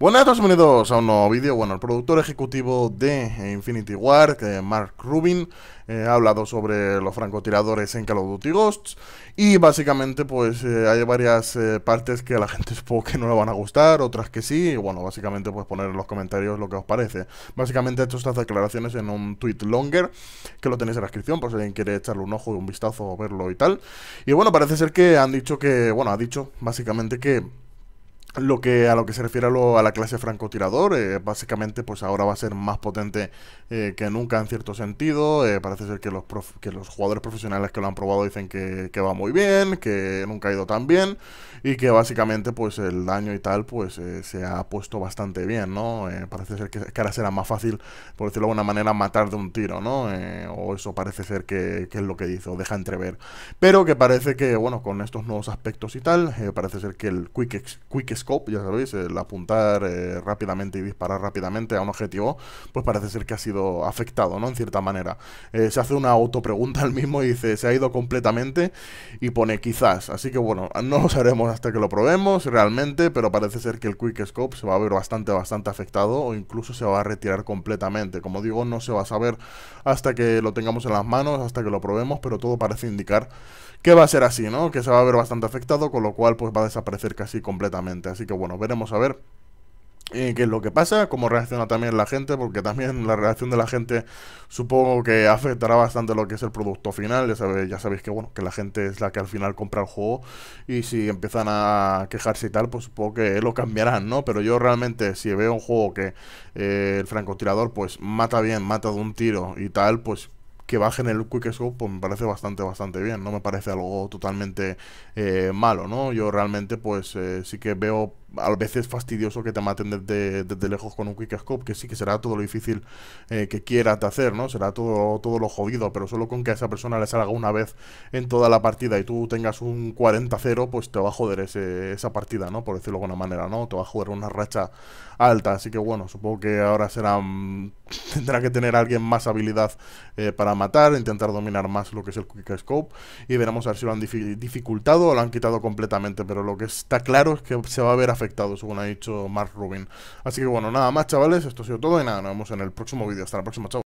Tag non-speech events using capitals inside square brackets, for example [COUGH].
Buenas, todos bienvenidos a un nuevo vídeo. Bueno, el productor ejecutivo de Infinity War, Mark Rubin, eh, ha hablado sobre los francotiradores en Call of Duty Ghosts. Y básicamente, pues eh, hay varias eh, partes que a la gente [LAUGHS] supongo que no le van a gustar, otras que sí. Y bueno, básicamente, pues poner en los comentarios lo que os parece. Básicamente, he hecho estas declaraciones en un tweet longer, que lo tenéis en la descripción, por si alguien quiere echarle un ojo y un vistazo, verlo y tal. Y bueno, parece ser que han dicho que, bueno, ha dicho básicamente que lo que a lo que se refiere a, la clase francotirador, eh, básicamente pues ahora va a ser más potente eh, que nunca en cierto sentido. Eh, parece ser que los, los jugadores profesionales que lo han probado dicen que, va muy bien, que nunca ha ido tan bien y que básicamente pues el daño y tal pues se ha puesto bastante bien, ¿no? parece ser que, ahora será más fácil, por decirlo de alguna manera, matar de un tiro, ¿no? o eso parece ser que, es lo que dice o deja entrever. Pero que parece que, bueno, con estos nuevos aspectos y tal, parece ser que el quick, quick ya sabéis, el apuntar eh, rápidamente y disparar rápidamente a un objetivo, pues parece ser que ha sido afectado, ¿no? En cierta manera. Eh, se hace una autopregunta [LAUGHS] al mismo y dice, se ha ido completamente y pone quizás. Así que bueno, no lo sabremos hasta que lo probemos realmente, pero parece ser que el quick scope se va a ver bastante, bastante afectado o incluso se va a retirar completamente. Como digo, no se va a saber hasta que lo tengamos en las manos, hasta que lo probemos, pero todo parece indicar que va a ser así, ¿no? Que se va a ver bastante afectado, con lo cual pues va a desaparecer casi completamente. Así que bueno, veremos a ver. Eh, qué es lo que pasa, cómo reacciona también la gente, porque también la reacción de la gente supongo que afectará bastante lo que es el producto final. Ya sabéis, ya sabéis que bueno, que la gente es la que al final compra el juego y si empiezan a quejarse y tal, pues supongo que lo cambiarán, ¿no? Pero yo realmente si veo un juego que eh, el francotirador pues mata bien, mata de un tiro y tal, pues que bajen el Quick Scope, pues me parece bastante, bastante bien. No me parece algo totalmente eh, malo, ¿no? Yo realmente, pues eh, sí que veo a veces fastidioso que te maten desde, lejos con un quick scope, que sí que será todo lo difícil eh, que quieras hacer, ¿no? Será todo, todo lo jodido, pero solo con que a esa persona le salga una vez en toda la partida y tú tengas un 40-0, pues te va a joder esa partida, ¿no? Por decirlo de alguna manera, ¿no? Te va a joder una racha alta, así que bueno, supongo que ahora serán mm, [LAUGHS] tendrá que tener alguien más habilidad eh, para matar, intentar dominar más lo que es el Quick Scope. Y veremos a ver si lo han dificultado o lo han quitado completamente. Pero lo que está claro es que se va a ver afectado, según ha dicho Mark Rubin. Así que bueno, nada más, chavales. Esto ha sido todo y nada, nos vemos en el próximo vídeo. Hasta la próxima, chao.